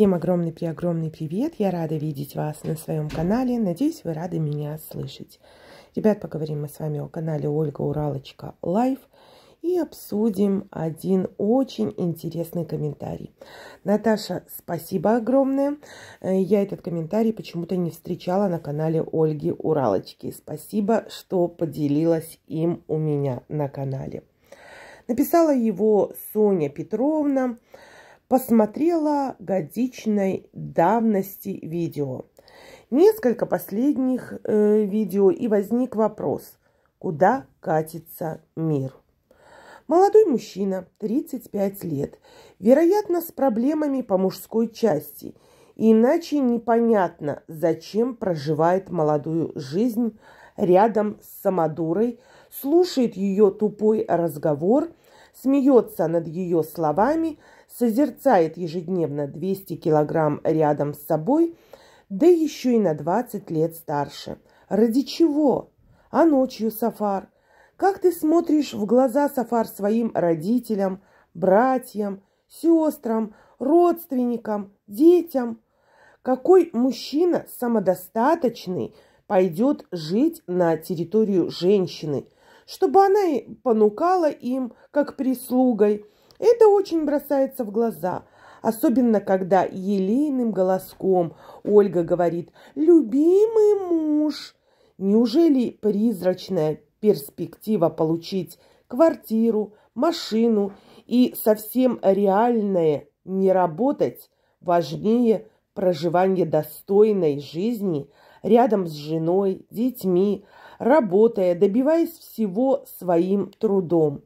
Всем огромный при огромный привет! Я рада видеть вас на своем канале. Надеюсь, вы рады меня слышать. Ребят, поговорим мы с вами о канале Ольга Уралочка Лайф и обсудим один очень интересный комментарий. Наташа, спасибо огромное. Э, я этот комментарий почему-то не встречала на канале Ольги Уралочки. Спасибо, что поделилась им у меня на канале. Написала его Соня Петровна посмотрела годичной давности видео. Несколько последних э, видео и возник вопрос, куда катится мир. Молодой мужчина, 35 лет, вероятно, с проблемами по мужской части, иначе непонятно, зачем проживает молодую жизнь рядом с самодурой, слушает ее тупой разговор, смеется над ее словами – созерцает ежедневно 200 килограмм рядом с собой, да еще и на 20 лет старше. Ради чего? А ночью, Сафар? Как ты смотришь в глаза, Сафар, своим родителям, братьям, сестрам, родственникам, детям? Какой мужчина самодостаточный пойдет жить на территорию женщины – чтобы она и понукала им, как прислугой, это очень бросается в глаза, особенно когда елейным голоском Ольга говорит «любимый муж». Неужели призрачная перспектива получить квартиру, машину и совсем реальное не работать важнее проживания достойной жизни рядом с женой, детьми, работая, добиваясь всего своим трудом.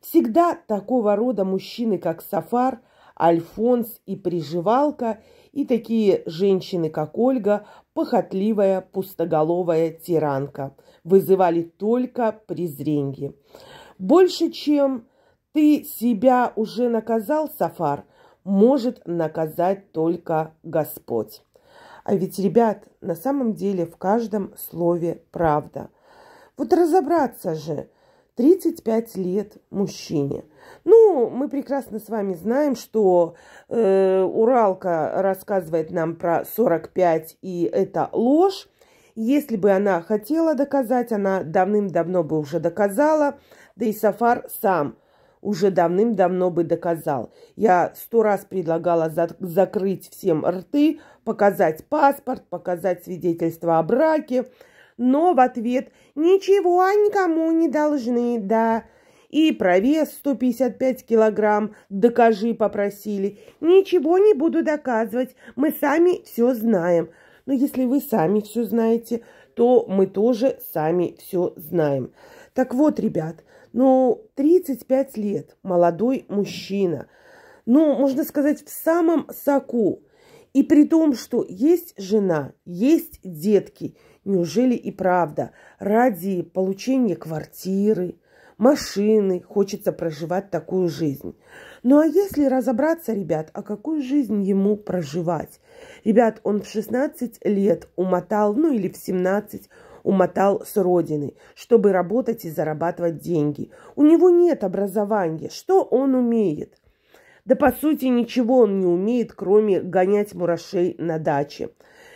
Всегда такого рода мужчины, как Сафар, Альфонс и Приживалка, и такие женщины, как Ольга, похотливая, пустоголовая тиранка, вызывали только презренье. Больше, чем ты себя уже наказал, Сафар, может наказать только Господь. А ведь, ребят, на самом деле в каждом слове правда. Вот разобраться же – 35 лет мужчине. Ну, мы прекрасно с вами знаем, что э, Уралка рассказывает нам про 45, и это ложь. Если бы она хотела доказать, она давным-давно бы уже доказала, да и Сафар сам уже давным-давно бы доказал. Я сто раз предлагала за закрыть всем рты, показать паспорт, показать свидетельство о браке, но в ответ «Ничего никому не должны, да». И про вес 155 килограмм «Докажи» попросили. «Ничего не буду доказывать, мы сами все знаем». Но если вы сами все знаете, то мы тоже сами все знаем. Так вот, ребят, ну, 35 лет, молодой мужчина – ну, можно сказать, в самом соку. И при том, что есть жена, есть детки, неужели и правда, ради получения квартиры, машины хочется проживать такую жизнь. Ну а если разобраться, ребят, а какую жизнь ему проживать? Ребят, он в 16 лет умотал, ну или в 17 умотал с родины, чтобы работать и зарабатывать деньги. У него нет образования. Что он умеет? Да, по сути, ничего он не умеет, кроме гонять мурашей на даче.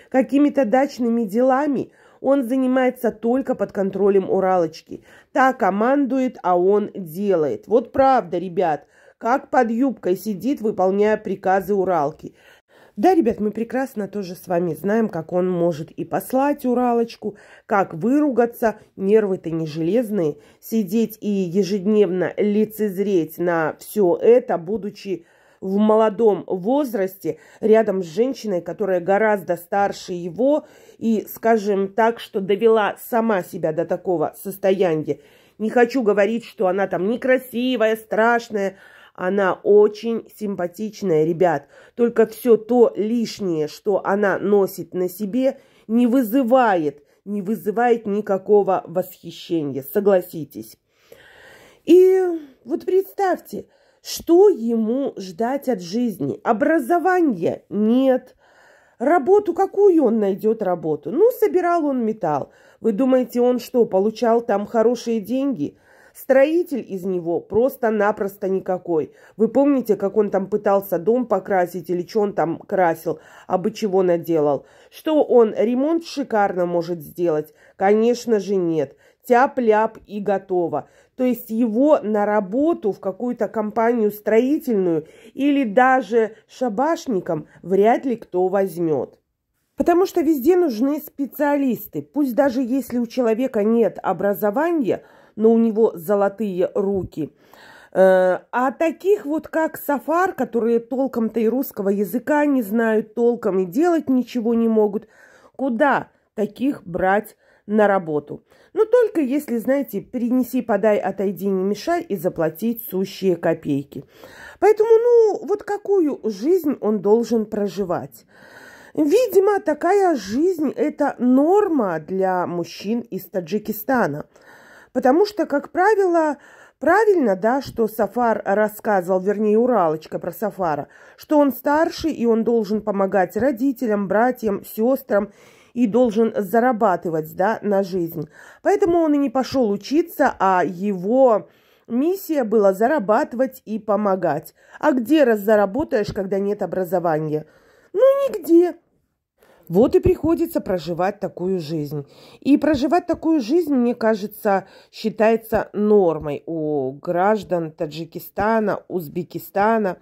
Какими-то дачными делами он занимается только под контролем Уралочки. Та командует, а он делает. Вот правда, ребят, как под юбкой сидит, выполняя приказы Уралки – да, ребят, мы прекрасно тоже с вами знаем, как он может и послать уралочку, как выругаться, нервы-то не железные. Сидеть и ежедневно лицезреть на все это, будучи в молодом возрасте рядом с женщиной, которая гораздо старше его и, скажем так, что довела сама себя до такого состояния. Не хочу говорить, что она там некрасивая, страшная, она очень симпатичная, ребят. Только все то лишнее, что она носит на себе, не вызывает, не вызывает никакого восхищения, согласитесь. И вот представьте, что ему ждать от жизни? Образования нет. Работу какую он найдет работу? Ну, собирал он металл. Вы думаете, он что, получал там хорошие деньги? Строитель из него просто-напросто никакой. Вы помните, как он там пытался дом покрасить или что он там красил, а бы чего наделал? Что он ремонт шикарно может сделать? Конечно же нет. Тяп-ляп и готово. То есть его на работу в какую-то компанию строительную или даже шабашником вряд ли кто возьмет. Потому что везде нужны специалисты. Пусть даже если у человека нет образования – но у него золотые руки. Э, а таких вот, как Сафар, которые толком-то и русского языка не знают толком и делать ничего не могут, куда таких брать на работу? Ну только если, знаете, перенеси, подай, отойди, не мешай и заплатить сущие копейки. Поэтому, ну, вот какую жизнь он должен проживать? Видимо, такая жизнь – это норма для мужчин из Таджикистана – Потому что, как правило, правильно, да, что Сафар рассказывал, вернее, Уралочка про Сафара, что он старший, и он должен помогать родителям, братьям, сестрам, и должен зарабатывать, да, на жизнь. Поэтому он и не пошел учиться, а его... Миссия была зарабатывать и помогать. А где раз заработаешь, когда нет образования? Ну, нигде. Вот и приходится проживать такую жизнь. И проживать такую жизнь, мне кажется, считается нормой у граждан Таджикистана, Узбекистана.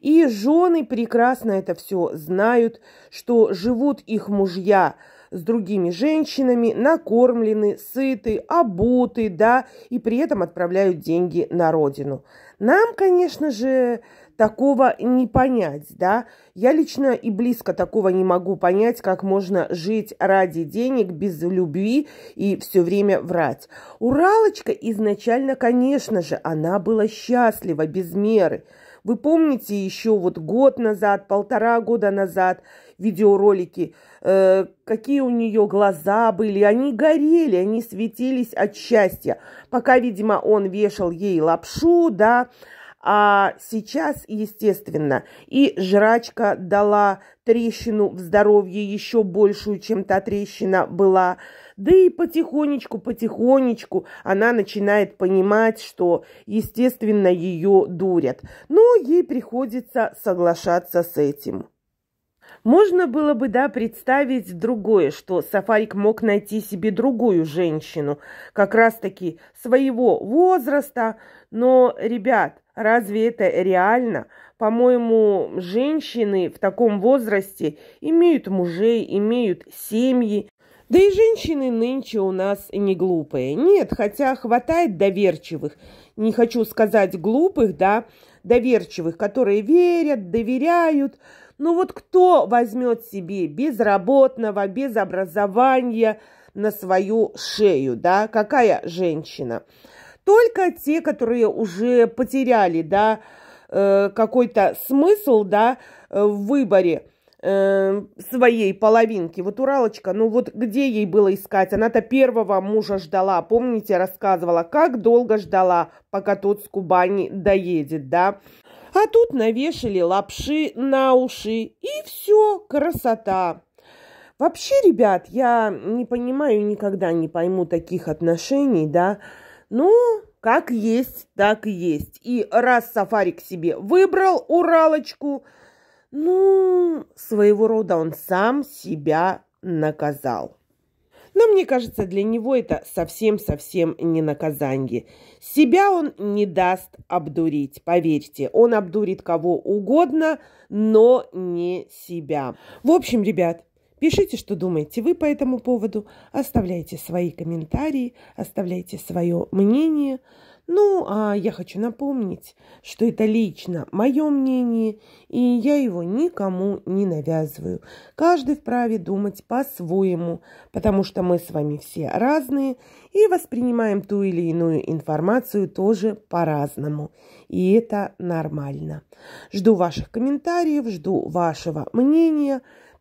И жены прекрасно это все знают, что живут их мужья с другими женщинами, накормлены, сыты, обуты, да, и при этом отправляют деньги на родину. Нам, конечно же, такого не понять, да. Я лично и близко такого не могу понять, как можно жить ради денег, без любви и все время врать. Уралочка изначально, конечно же, она была счастлива без меры. Вы помните еще вот год назад, полтора года назад видеоролики, э, какие у нее глаза были, они горели, они светились от счастья. Пока, видимо, он вешал ей лапшу, да, а сейчас, естественно, и жрачка дала трещину в здоровье еще большую, чем та трещина была. Да и потихонечку, потихонечку она начинает понимать, что, естественно, ее дурят. Но ей приходится соглашаться с этим. Можно было бы, да, представить другое, что Сафарик мог найти себе другую женщину, как раз-таки своего возраста. Но, ребят, разве это реально? По-моему, женщины в таком возрасте имеют мужей, имеют семьи. Да и женщины нынче у нас не глупые. Нет, хотя хватает доверчивых, не хочу сказать глупых, да, доверчивых, которые верят, доверяют, ну вот кто возьмет себе безработного, без образования на свою шею, да? Какая женщина? Только те, которые уже потеряли, да, э, какой-то смысл, да, в выборе э, своей половинки. Вот Уралочка, ну вот где ей было искать? Она-то первого мужа ждала, помните, рассказывала, как долго ждала, пока тот с Кубани доедет, да? А тут навешали лапши на уши, и все, красота. Вообще, ребят, я не понимаю, никогда не пойму таких отношений, да, но как есть, так и есть. И раз сафарик себе выбрал Уралочку, ну, своего рода он сам себя наказал. Но мне кажется, для него это совсем-совсем не наказание. Себя он не даст обдурить, поверьте. Он обдурит кого угодно, но не себя. В общем, ребят, Пишите, что думаете вы по этому поводу, оставляйте свои комментарии, оставляйте свое мнение. Ну, а я хочу напомнить, что это лично мое мнение, и я его никому не навязываю. Каждый вправе думать по-своему, потому что мы с вами все разные и воспринимаем ту или иную информацию тоже по-разному. И это нормально. Жду ваших комментариев, жду вашего мнения